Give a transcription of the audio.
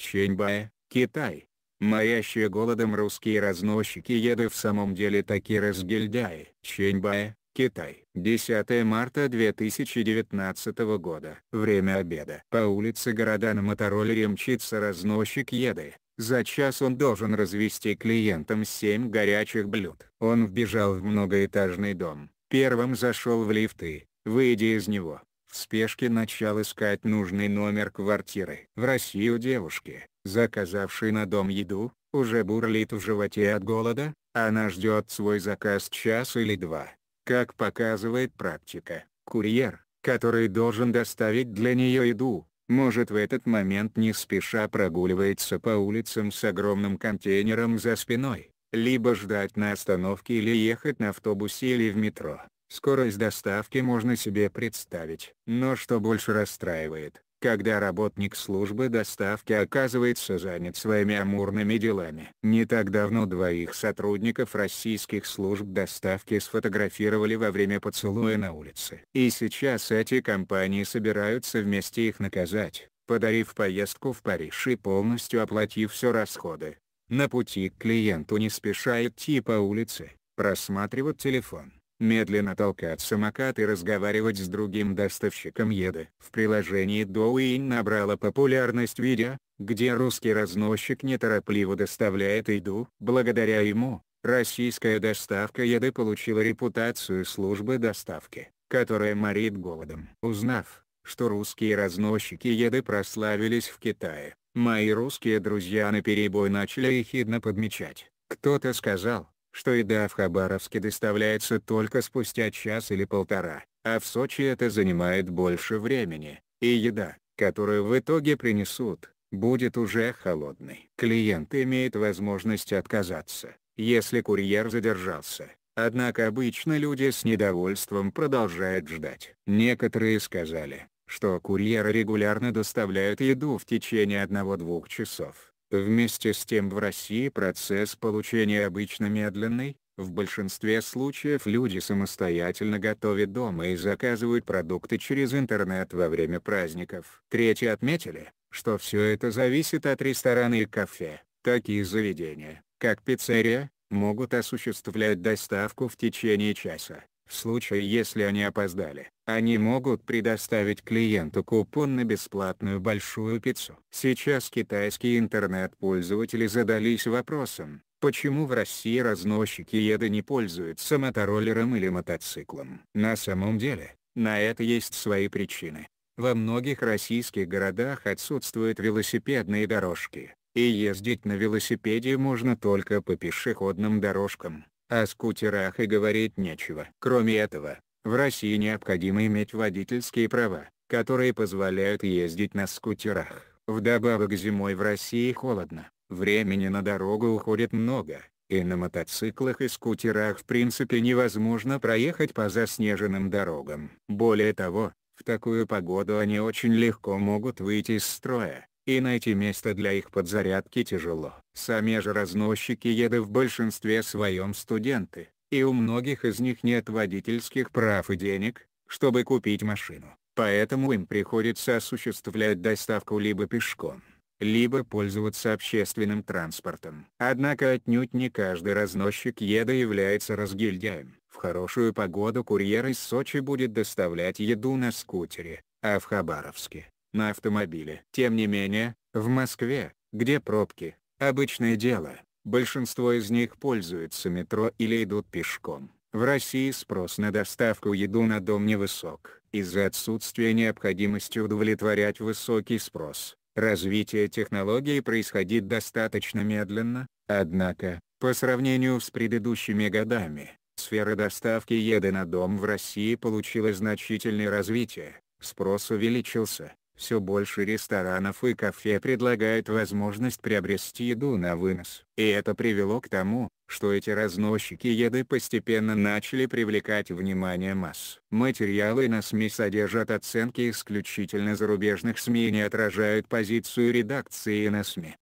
Чэньбаэ, Китай. Маящие голодом русские разносчики-еды в самом деле такие разгильдяи. Чэньбаэ, Китай. 10 марта 2019 года. Время обеда. По улице города на мотороллере мчится разносчик еды. За час он должен развести клиентам 7 горячих блюд. Он вбежал в многоэтажный дом, первым зашел в лифты, выйдя из него, в спешке начал искать нужный номер квартиры. В Россию девушки, заказавшей на дом еду, уже бурлит в животе от голода, она ждет свой заказ час или два. Как показывает практика, курьер, который должен доставить для нее еду, может в этот момент не спеша прогуливается по улицам с огромным контейнером за спиной, либо ждать на остановке или ехать на автобусе или в метро. Скорость доставки можно себе представить. Но что больше расстраивает, когда работник службы доставки оказывается занят своими амурными делами. Не так давно двоих сотрудников российских служб доставки сфотографировали во время поцелуя на улице. И сейчас эти компании собираются вместе их наказать, подарив поездку в Париж и полностью оплатив все расходы. На пути к клиенту не спеша идти по улице, просматривать телефон медленно толкать самокат и разговаривать с другим доставщиком еды. В приложении Douyin набрала популярность видео, где русский разносчик неторопливо доставляет еду. Благодаря ему, российская доставка еды получила репутацию службы доставки, которая морит голодом. Узнав, что русские разносчики еды прославились в Китае, мои русские друзья наперебой начали ехидно подмечать. Кто-то сказал, что еда в Хабаровске доставляется только спустя час или полтора, а в Сочи это занимает больше времени, и еда, которую в итоге принесут, будет уже холодной. Клиент имеет возможность отказаться, если курьер задержался. Однако обычно люди с недовольством продолжают ждать. Некоторые сказали, что курьеры регулярно доставляют еду в течение одного-двух часов. Вместе с тем в России процесс получения обычно медленный, в большинстве случаев люди самостоятельно готовят дома и заказывают продукты через интернет во время праздников. Третьи отметили, что все это зависит от ресторана и кафе. Такие заведения, как пиццерия, могут осуществлять доставку в течение часа. В случае если они опоздали, они могут предоставить клиенту купон на бесплатную большую пиццу. Сейчас китайские интернет-пользователи задались вопросом, почему в России разносчики еды не пользуются мотороллером или мотоциклом. На самом деле, на это есть свои причины. Во многих российских городах отсутствуют велосипедные дорожки, и ездить на велосипеде можно только по пешеходным дорожкам. О скутерах и говорить нечего. Кроме этого, в России необходимо иметь водительские права, которые позволяют ездить на скутерах. Вдобавок зимой в России холодно, времени на дорогу уходит много, и на мотоциклах и скутерах в принципе невозможно проехать по заснеженным дорогам. Более того, в такую погоду они очень легко могут выйти из строя, и найти место для их подзарядки тяжело. Сами же разносчики еды в большинстве своем студенты, и у многих из них нет водительских прав и денег, чтобы купить машину, поэтому им приходится осуществлять доставку либо пешком, либо пользоваться общественным транспортом. Однако отнюдь не каждый разносчик еды является разгильдяем. В хорошую погоду курьер из Сочи будет доставлять еду на скутере, а в Хабаровске на автомобиле. Тем не менее, в Москве, где пробки, обычное дело, большинство из них пользуются метро или идут пешком. В России спрос на доставку еду на дом невысок. Из-за отсутствия необходимости удовлетворять высокий спрос, развитие технологий происходит достаточно медленно, однако, по сравнению с предыдущими годами, сфера доставки еды на дом в России получила значительное развитие, спрос увеличился, все больше ресторанов и кафе предлагают возможность приобрести еду на вынос. И это привело к тому, что эти разносчики еды постепенно начали привлекать внимание масс. Материалы на СМИ содержат оценки исключительно зарубежных СМИ и не отражают позицию редакции на СМИ.